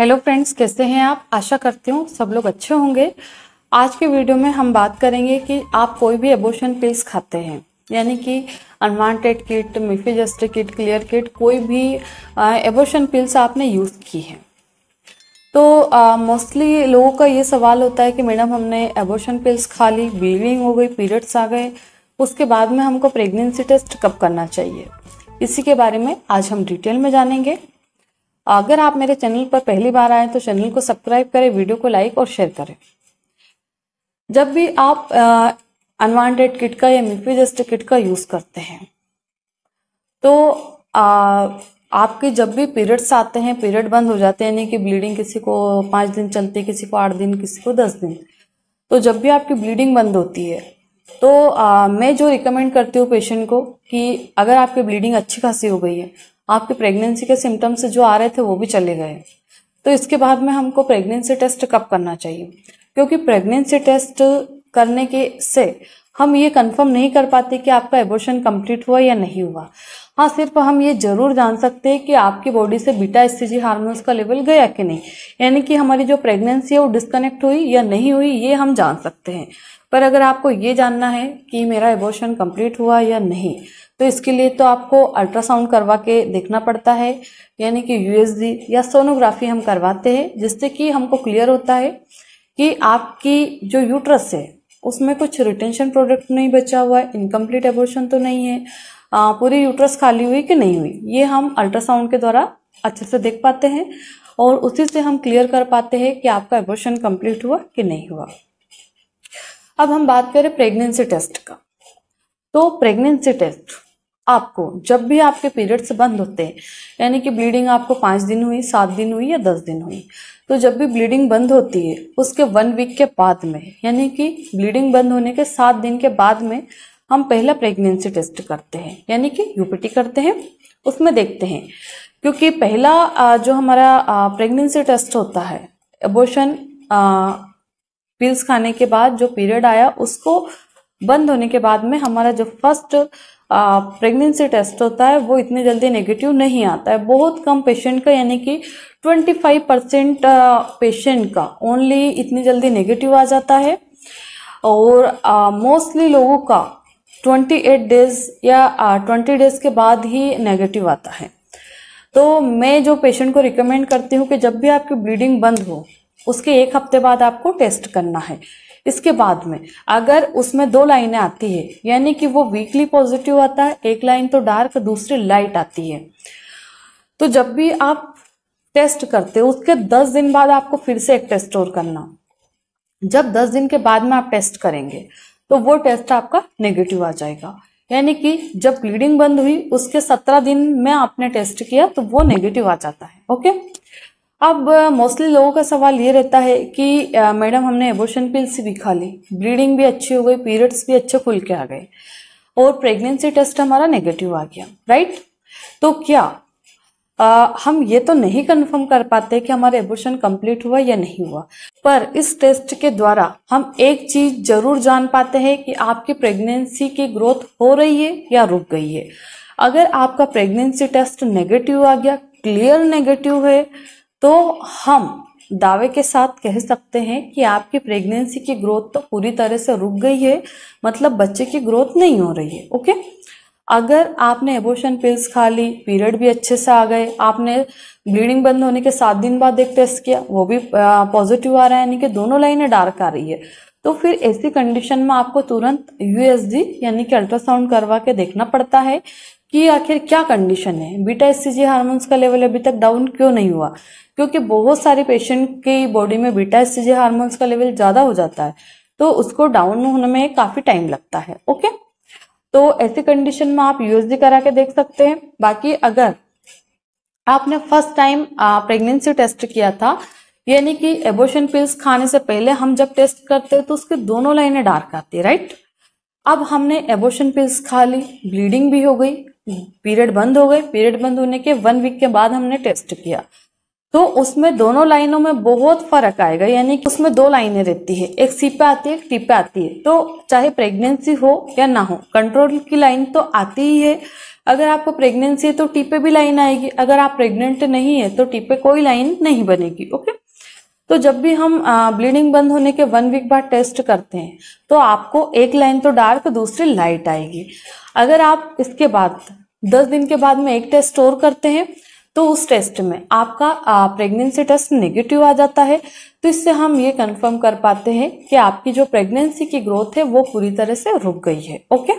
hello friends कैसे हैं आप आशा करती हूँ सब लोग अच्छे होंगे आज के वीडियो में हम बात करेंगे कि आप कोई भी एबोशन पिल्स खाते हैं यानी कि अनवांटेड किट मिफेजस्ट किट क्लियर किट कोई भी एबोशन पिल्स आपने यूज़ की है तो मोस्टली लोगों का ये सवाल होता है कि मैडम हमने एबोशन पिल्स खा ली ब्लीडिंग हो गई पीरियड्स आ गए उसके बाद में हमको प्रेगनेंसी टेस्ट कब करना चाहिए इसी के बारे में आज हम डिटेल में जानेंगे अगर आप मेरे चैनल पर पहली बार आए तो चैनल को सब्सक्राइब करें वीडियो को लाइक और शेयर करें जब भी आप अनवांटेड किट का या मिफीजस्ट किट का यूज़ करते हैं तो आ, आपके जब भी पीरियड्स आते हैं पीरियड बंद हो जाते हैं यानी कि ब्लीडिंग किसी को पाँच दिन चलती है किसी को आठ दिन किसी को दस दिन तो जब भी आपकी ब्लीडिंग बंद होती है तो आ, मैं जो रिकमेंड करती हूँ पेशेंट को कि अगर आपकी ब्लीडिंग अच्छी खासी हो गई है आपके प्रेगनेंसी के सिम्टम्स जो आ रहे थे वो भी चले गए तो इसके बाद में हमको प्रेगनेंसी टेस्ट कब करना चाहिए क्योंकि प्रेगनेंसी टेस्ट करने के से हम ये कंफर्म नहीं कर पाते कि आपका एबोर्शन कंप्लीट हुआ या नहीं हुआ हाँ सिर्फ हम ये जरूर जान सकते हैं कि आपकी बॉडी से बीटा एससीजी हार्मोन्स का लेवल गया कि नहीं यानी कि हमारी जो प्रेगनेंसी है वो डिस्कनेक्ट हुई या नहीं हुई ये हम जान सकते हैं पर अगर आपको ये जानना है कि मेरा एबोर्शन कंप्लीट हुआ या नहीं तो इसके लिए तो आपको अल्ट्रासाउंड करवा के देखना पड़ता है यानी कि यूएसडी या सोनोग्राफी हम करवाते हैं जिससे कि हमको क्लियर होता है कि आपकी जो यूट्रस है उसमें कुछ रिटेंशन प्रोडक्ट नहीं बचा हुआ है इनकम्प्लीट एबोर्शन तो नहीं है आ, पूरी यूट्रस खाली हुई कि नहीं हुई ये हम अल्ट्रासाउंड के द्वारा अच्छे से देख पाते हैं और उसी से हम क्लियर कर पाते हैं कि आपका एबोर्शन कंप्लीट हुआ कि नहीं हुआ अब हम बात करें प्रेगनेंसी टेस्ट का तो प्रेगनेंसी टेस्ट आपको जब भी आपके पीरियड्स बंद होते हैं यानी कि ब्लीडिंग आपको पाँच दिन हुई सात दिन हुई या दस दिन हुई तो जब भी ब्लीडिंग बंद होती है उसके वन वीक के बाद में यानी कि ब्लीडिंग बंद होने के सात दिन के बाद में हम पहला प्रेगनेंसी टेस्ट करते हैं यानी कि यूपीटी करते हैं उसमें देखते हैं क्योंकि पहला जो हमारा प्रेगनेंसी टेस्ट होता है एबोशन पिल्स खाने के बाद जो पीरियड आया उसको बंद होने के बाद में हमारा जो फर्स्ट प्रेगनेंसी टेस्ट होता है वो इतने जल्दी नेगेटिव नहीं आता है बहुत कम पेशेंट का यानी कि 25 परसेंट पेशेंट का ओनली इतनी जल्दी नेगेटिव आ जाता है और मोस्टली लोगों का 28 डेज या ट्वेंटी डेज के बाद ही नेगेटिव आता है तो मैं जो पेशेंट को रिकमेंड करती हूँ कि जब भी आपकी ब्लीडिंग बंद हो उसके एक हफ्ते बाद आपको टेस्ट करना है इसके बाद में अगर उसमें दो लाइनें आती है यानी कि वो वीकली पॉजिटिव आता है एक लाइन तो डार्क दूसरी लाइट आती है तो जब भी आप टेस्ट करते हो उसके दस दिन बाद आपको फिर से एक टेस्ट और करना जब दस दिन के बाद में आप टेस्ट करेंगे तो वो टेस्ट आपका नेगेटिव आ जाएगा यानी कि जब ब्लीडिंग बंद हुई उसके सत्रह दिन में आपने टेस्ट किया तो वो नेगेटिव आ जाता है ओके अब मोस्टली लोगों का सवाल ये रहता है कि मैडम हमने एबोशन पिल्स भी खा ली ब्लीडिंग भी अच्छी हो गई पीरियड्स भी अच्छे खुल के आ गए और प्रेगनेंसी टेस्ट हमारा नेगेटिव आ गया राइट तो क्या आ, हम ये तो नहीं कंफर्म कर पाते कि हमारा एबोशन कंप्लीट हुआ या नहीं हुआ पर इस टेस्ट के द्वारा हम एक चीज जरूर जान पाते हैं कि आपकी प्रेगनेंसी की ग्रोथ हो रही है या रुक गई है अगर आपका प्रेगनेंसी टेस्ट नेगेटिव आ गया क्लियर नेगेटिव है तो हम दावे के साथ कह सकते हैं कि आपकी प्रेगनेंसी की ग्रोथ तो पूरी तरह से रुक गई है मतलब बच्चे की ग्रोथ नहीं हो रही है ओके अगर आपने एबोशन पिल्स खा ली पीरियड भी अच्छे से आ गए आपने ब्लीडिंग बंद होने के सात दिन बाद एक टेस्ट किया वो भी पॉजिटिव आ रहा है यानी कि दोनों लाइनें डार्क आ रही है तो फिर ऐसी कंडीशन में आपको तुरंत यूएसजी यानी कि अल्ट्रासाउंड करवा के देखना पड़ता है कि आखिर क्या कंडीशन है बीटा एस हार्मोन्स का लेवल अभी तक डाउन क्यों नहीं हुआ क्योंकि बहुत सारे पेशेंट की बॉडी में बीटा एस हार्मोन्स का लेवल ज़्यादा हो जाता है तो उसको डाउन होने में काफ़ी टाइम लगता है ओके तो ऐसी कंडीशन में आप यूएसडी करा के देख सकते हैं बाकी अगर आपने फर्स्ट टाइम प्रेगनेंसी टेस्ट किया था यानी कि एबोशन पिल्स खाने से पहले हम जब टेस्ट करते हैं तो उसकी दोनों लाइनें डार्क आती है राइट अब हमने एबोशन पिल्स खा ली ब्लीडिंग भी हो गई पीरियड बंद हो गए पीरियड बंद होने के वन वीक के बाद हमने टेस्ट किया तो उसमें दोनों लाइनों में बहुत फर्क आएगा यानी कि उसमें दो लाइनें रहती है एक सी पे आती है एक टी पे आती है तो चाहे प्रेगनेंसी हो या ना हो कंट्रोल की लाइन तो आती ही है अगर आपको प्रेगनेंसी है तो टी पे भी लाइन आएगी अगर आप प्रेग्नेंट नहीं है तो टी पे कोई लाइन नहीं बनेगी ओके तो जब भी हम ब्लीडिंग बंद होने के वन वीक बाद टेस्ट करते हैं तो आपको एक लाइन तो डार्क दूसरी लाइट आएगी अगर आप इसके बाद दस दिन के बाद में एक टेस्ट और करते हैं तो उस टेस्ट में आपका प्रेगनेंसी टेस्ट नेगेटिव आ जाता है तो इससे हम ये कंफर्म कर पाते हैं कि आपकी जो प्रेगनेंसी की ग्रोथ है वो पूरी तरह से रुक गई है ओके